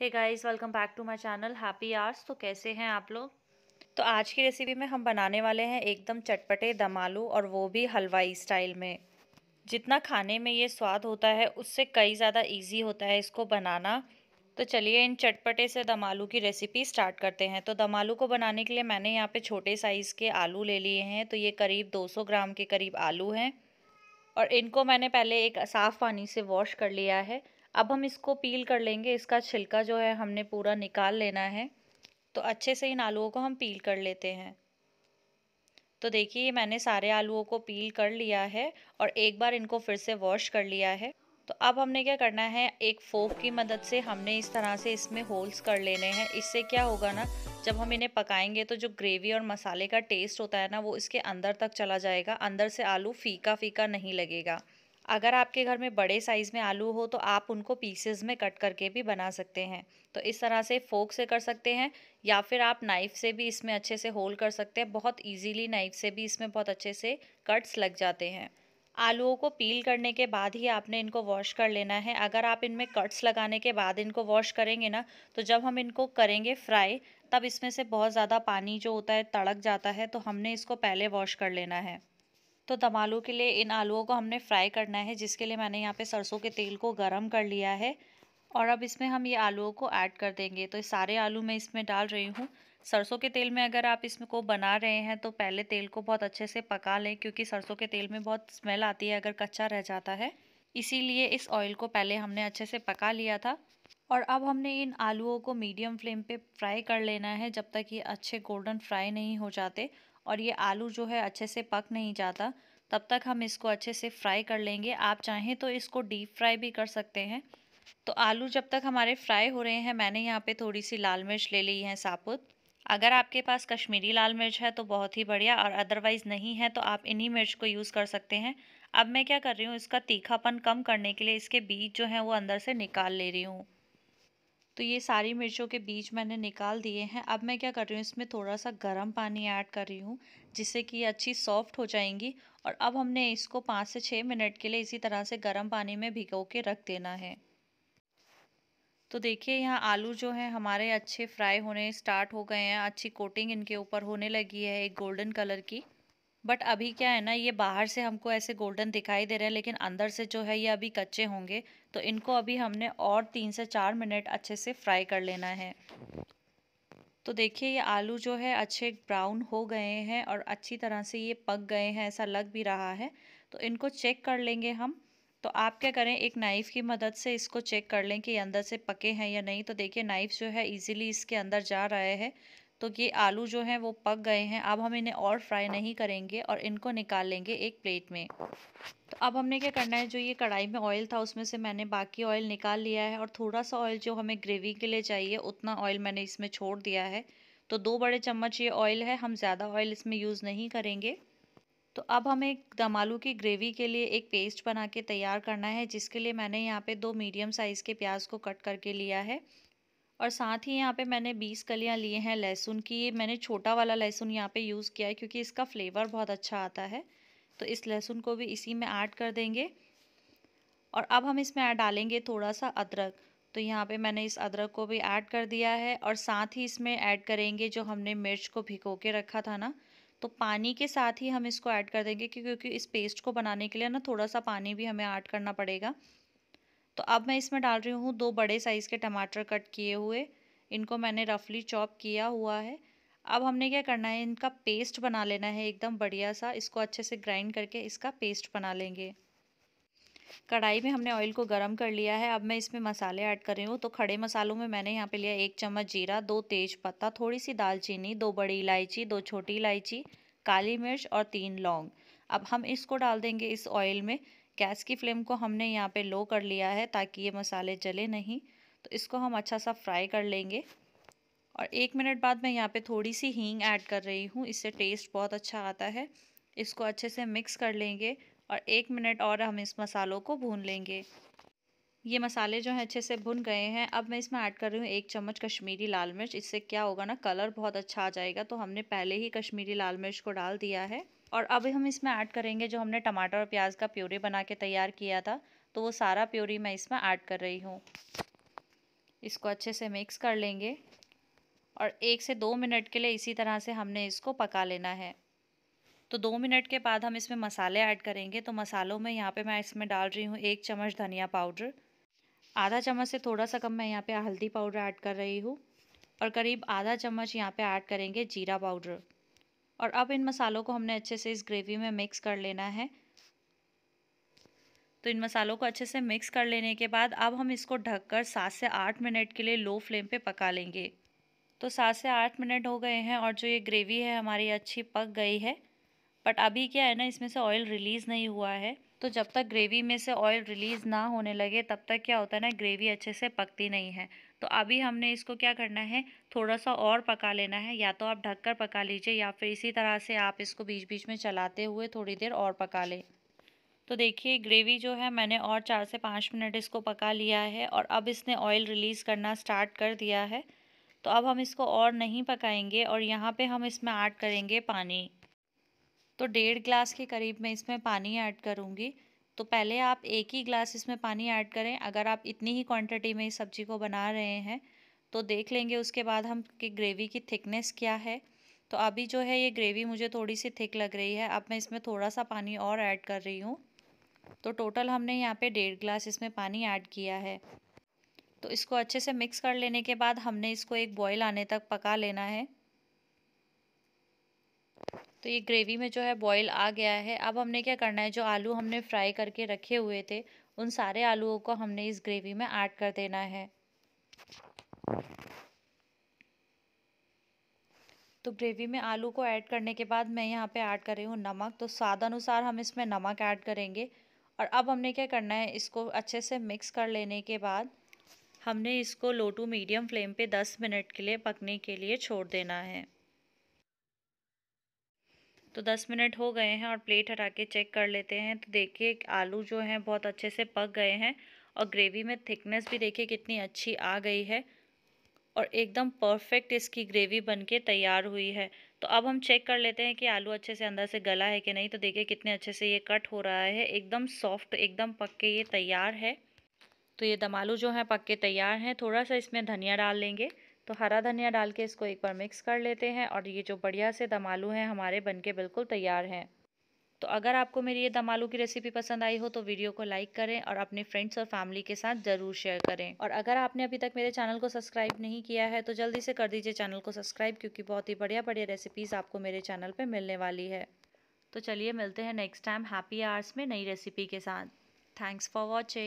hey guys welcome back to my channel happy hours तो कैसे हैं आप लोग तो आज की रेसिपी में हम बनाने वाले हैं एकदम चटपटे दम आलू और वो भी हलवाई स्टाइल में जितना खाने में ये स्वाद होता है उससे कई ज़्यादा इजी होता है इसको बनाना तो चलिए इन चटपटे से दम आलू की रेसिपी स्टार्ट करते हैं तो दम आलू को बनाने के लिए मैंने यहाँ पर छोटे साइज़ के आलू ले लिए हैं तो ये करीब दो ग्राम के करीब आलू हैं और इनको मैंने पहले एक साफ़ पानी से वॉश कर लिया है अब हम इसको पील कर लेंगे इसका छिलका जो है हमने पूरा निकाल लेना है तो अच्छे से इन आलुओं को हम पील कर लेते हैं तो देखिए मैंने सारे आलुओं को पील कर लिया है और एक बार इनको फिर से वॉश कर लिया है तो अब हमने क्या करना है एक फोक की मदद से हमने इस तरह से इसमें होल्स कर लेने हैं इससे क्या होगा ना जब हम इन्हें पकाएंगे तो जो ग्रेवी और मसाले का टेस्ट होता है ना वो इसके अंदर तक चला जाएगा अंदर से आलू फीका फीका नहीं लगेगा अगर आपके घर में बड़े साइज़ में आलू हो तो आप उनको पीसेज में कट करके भी बना सकते हैं तो इस तरह से फोक से कर सकते हैं या फिर आप नाइफ़ से भी इसमें अच्छे से होल कर सकते हैं बहुत इजीली नाइफ़ से भी इसमें बहुत अच्छे से कट्स लग जाते हैं आलूओं को पील करने के बाद ही आपने इनको वॉश कर लेना है अगर आप इनमें कट्स लगाने के बाद इनको वॉश करेंगे ना तो जब हम इनको करेंगे फ्राई तब इसमें से बहुत ज़्यादा पानी जो होता है तड़क जाता है तो हमने इसको पहले वॉश कर लेना है तो दम आलू के लिए इन आलूओं को हमने फ्राई करना है जिसके लिए मैंने यहाँ पे सरसों के तेल को गरम कर लिया है और अब इसमें हम ये आलूओं को ऐड कर देंगे तो सारे आलू मैं इसमें डाल रही हूँ सरसों के तेल में अगर आप इसमें को बना रहे हैं तो पहले तेल को बहुत अच्छे से पका लें क्योंकि सरसों के तेल में बहुत स्मेल आती है अगर कच्चा रह जाता है इसीलिए इस ऑयल को पहले हमने अच्छे से पका लिया था और अब हमने इन आलूओं को मीडियम फ्लेम पे फ्राई कर लेना है जब तक ये अच्छे गोल्डन फ्राई नहीं हो जाते और ये आलू जो है अच्छे से पक नहीं जाता तब तक हम इसको अच्छे से फ्राई कर लेंगे आप चाहें तो इसको डीप फ्राई भी कर सकते हैं तो आलू जब तक हमारे फ्राई हो रहे हैं मैंने यहाँ पे थोड़ी सी लाल मिर्च ले ली है साबुत अगर आपके पास कश्मीरी लाल मिर्च है तो बहुत ही बढ़िया और अदरवाइज़ नहीं है तो आप इन्हीं मिर्च को यूज़ कर सकते हैं अब मैं क्या कर रही हूँ इसका तीखापन कम करने के लिए इसके बीज जो हैं वो अंदर से निकाल ले रही हूँ तो ये सारी मिर्चों के बीज मैंने निकाल दिए हैं अब मैं क्या कर रही हूँ इसमें थोड़ा सा गर्म पानी ऐड कर रही हूँ जिससे कि ये अच्छी सॉफ्ट हो जाएंगी और अब हमने इसको पाँच से छः मिनट के लिए इसी तरह से गर्म पानी में भिगो के रख देना है तो देखिए यहाँ आलू जो है हमारे अच्छे फ्राई होने स्टार्ट हो गए हैं अच्छी कोटिंग इनके ऊपर होने लगी है एक गोल्डन कलर की बट अभी क्या है ना ये बाहर से हमको ऐसे गोल्डन दिखाई दे रहे हैं लेकिन अंदर से जो है ये अभी कच्चे होंगे तो इनको अभी हमने और तीन से चार मिनट अच्छे से फ्राई कर लेना है तो देखिए ये आलू जो है अच्छे ब्राउन हो गए हैं और अच्छी तरह से ये पक गए हैं ऐसा लग भी रहा है तो इनको चेक कर लेंगे हम तो आप क्या करें एक नाइफ़ की मदद से इसको चेक कर लें कि अंदर से पके हैं या नहीं तो देखिए नाइफ़ जो है इजीली इसके अंदर जा रहे है तो ये आलू जो हैं वो पक गए हैं अब हम इन्हें और फ्राई नहीं करेंगे और इनको निकाल लेंगे एक प्लेट में तो अब हमने क्या करना है जो ये कढ़ाई में ऑयल था उसमें से मैंने बाकी ऑयल निकाल लिया है और थोड़ा सा ऑयल जो हमें ग्रेवी के लिए चाहिए उतना ऑयल मैंने इसमें छोड़ दिया है तो दो बड़े चम्मच ये ऑयल है हम ज़्यादा ऑयल इसमें यूज़ नहीं करेंगे तो अब हमें दम आलू की ग्रेवी के लिए एक पेस्ट बना के तैयार करना है जिसके लिए मैंने यहाँ पे दो मीडियम साइज़ के प्याज को कट करके लिया है और साथ ही यहाँ पे मैंने 20 कलियाँ लिए हैं लहसुन की मैंने छोटा वाला लहसुन यहाँ पे यूज़ किया है क्योंकि इसका फ्लेवर बहुत अच्छा आता है तो इस लहसुन को भी इसी में ऐड कर देंगे और अब हम इसमें डालेंगे थोड़ा सा अदरक तो यहाँ पे मैंने इस अदरक को भी ऐड कर दिया है और साथ ही इसमें ऐड करेंगे जो हमने मिर्च को भिगो के रखा था ना तो पानी के साथ ही हम इसको ऐड कर देंगे क्योंकि इस पेस्ट को बनाने के लिए ना थोड़ा सा पानी भी हमें ऐड करना पड़ेगा तो अब मैं इसमें डाल रही हूँ दो बड़े साइज़ के टमाटर कट किए हुए इनको मैंने रफली चॉप किया हुआ है अब हमने क्या करना है इनका पेस्ट बना लेना है एकदम बढ़िया सा इसको अच्छे से ग्राइंड करके इसका पेस्ट बना लेंगे कढ़ाई में हमने ऑयल को गरम कर लिया है अब मैं इसमें मसाले ऐड कर रही हूँ तो खड़े मसालों में मैंने यहाँ पे लिया एक चम्मच जीरा दो तेज पत्ता थोड़ी सी दालचीनी दो बड़ी इलायची दो छोटी इलायची काली मिर्च और तीन लौंग अब हम इसको डाल देंगे इस ऑयल में गैस की फ्लेम को हमने यहाँ पे लो कर लिया है ताकि ये मसाले जले नहीं तो इसको हम अच्छा सा फ्राई कर लेंगे और एक मिनट बाद मैं यहाँ पे थोड़ी सी हींग ऐड कर रही हूँ इससे टेस्ट बहुत अच्छा आता है इसको अच्छे से मिक्स कर लेंगे और एक मिनट और हम इस मसालों को भून लेंगे ये मसाले जो हैं अच्छे से भुन गए हैं अब मैं इसमें ऐड कर रही हूँ एक चम्मच कश्मीरी लाल मिर्च इससे क्या होगा ना कलर बहुत अच्छा आ जाएगा तो हमने पहले ही कश्मीरी लाल मिर्च को डाल दिया है और अभी हम इसमें ऐड करेंगे जो हमने टमाटर और प्याज का प्योरी बना के तैयार किया था तो वो सारा प्योरी मैं इसमें ऐड कर रही हूँ इसको अच्छे से मिक्स कर लेंगे और एक से दो मिनट के लिए इसी तरह से हमने इसको पका लेना है तो दो मिनट के बाद हम इसमें मसाले ऐड करेंगे तो मसालों में यहाँ पे मैं इसमें डाल रही हूँ एक चम्मच धनिया पाउडर आधा चम्मच से थोड़ा सा कम मैं यहाँ पे हल्दी पाउडर ऐड कर रही हूँ और करीब आधा चम्मच यहाँ पे ऐड करेंगे जीरा पाउडर और अब इन मसालों को हमने अच्छे से इस ग्रेवी में मिक्स कर लेना है तो इन मसालों को अच्छे से मिक्स कर लेने के बाद अब हम इसको ढककर सात से आठ मिनट के लिए लो फ्लेम पे पका लेंगे तो सात से आठ मिनट हो गए हैं और जो ये ग्रेवी है हमारी अच्छी पक गई है बट अभी क्या है ना इसमें से ऑयल रिलीज़ नहीं हुआ है तो जब तक ग्रेवी में से ऑयल रिलीज़ ना होने लगे तब तक क्या होता है ना ग्रेवी अच्छे से पकती नहीं है तो अभी हमने इसको क्या करना है थोड़ा सा और पका लेना है या तो आप ढककर पका लीजिए या फिर इसी तरह से आप इसको बीच बीच में चलाते हुए थोड़ी देर और पका लें तो देखिए ग्रेवी जो है मैंने और चार से पाँच मिनट इसको पका लिया है और अब इसने ऑयल रिलीज़ करना स्टार्ट कर दिया है तो अब हम इसको और नहीं पकाएंगे और यहाँ पे हम इसमें ऐड करेंगे पानी तो डेढ़ ग्लास के करीब मैं इसमें पानी ऐड करूँगी तो पहले आप एक ही ग्लास इसमें पानी ऐड करें अगर आप इतनी ही क्वांटिटी में इस सब्ज़ी को बना रहे हैं तो देख लेंगे उसके बाद हम कि ग्रेवी की थिकनेस क्या है तो अभी जो है ये ग्रेवी मुझे थोड़ी सी थिक लग रही है अब मैं इसमें थोड़ा सा पानी और ऐड कर रही हूँ तो टोटल हमने यहाँ पे डेढ़ ग्लास इसमें पानी ऐड किया है तो इसको अच्छे से मिक्स कर लेने के बाद हमने इसको एक बॉयल आने तक पका लेना है तो ये ग्रेवी में जो है बॉईल आ गया है अब हमने क्या करना है जो आलू हमने फ्राई करके रखे हुए थे उन सारे आलूओं को हमने इस ग्रेवी में ऐड कर देना है तो ग्रेवी में आलू को ऐड करने के बाद मैं यहाँ पे ऐड कर रही हूँ नमक तो स्वाद अनुसार हम इसमें नमक ऐड करेंगे और अब हमने क्या करना है इसको अच्छे से मिक्स कर लेने के बाद हमने इसको लो टू मीडियम फ्लेम पे 10 मिनट के लिए पकने के लिए छोड़ देना है तो दस मिनट हो गए हैं और प्लेट हटा के चेक कर लेते हैं तो देखिए आलू जो हैं बहुत अच्छे से पक गए हैं और ग्रेवी में थिकनेस भी देखिए कितनी अच्छी आ गई है और एकदम परफेक्ट इसकी ग्रेवी बनके तैयार हुई है तो अब हम चेक कर लेते हैं कि आलू अच्छे से अंदर से गला है कि नहीं तो देखिए कितने अच्छे से ये कट हो रहा है एकदम सॉफ्ट एकदम पक के ये तैयार है तो ये दम आलू जो हैं पक के तैयार हैं थोड़ा सा इसमें धनिया डाल लेंगे तो हरा धनिया डाल के इसको एक बार मिक्स कर लेते हैं और ये जो बढ़िया से दम आलू हैं हमारे बनके बिल्कुल तैयार हैं तो अगर आपको मेरी ये दम आलू की रेसिपी पसंद आई हो तो वीडियो को लाइक करें और अपने फ्रेंड्स और फैमिली के साथ ज़रूर शेयर करें और अगर आपने अभी तक मेरे चैनल को सब्सक्राइब नहीं किया है तो जल्दी से कर दीजिए चैनल को सब्सक्राइब क्योंकि बहुत ही बढ़िया बढ़िया रेसिपीज़ आपको मेरे चैनल पर मिलने वाली है तो चलिए मिलते हैं नेक्स्ट टाइम हैप्पी आवर्स में नई रेसिपी के साथ थैंक्स फॉर वॉचिंग